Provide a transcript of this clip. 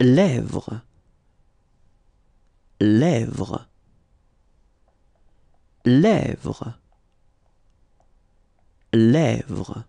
lèvres, lèvres, lèvres, lèvres.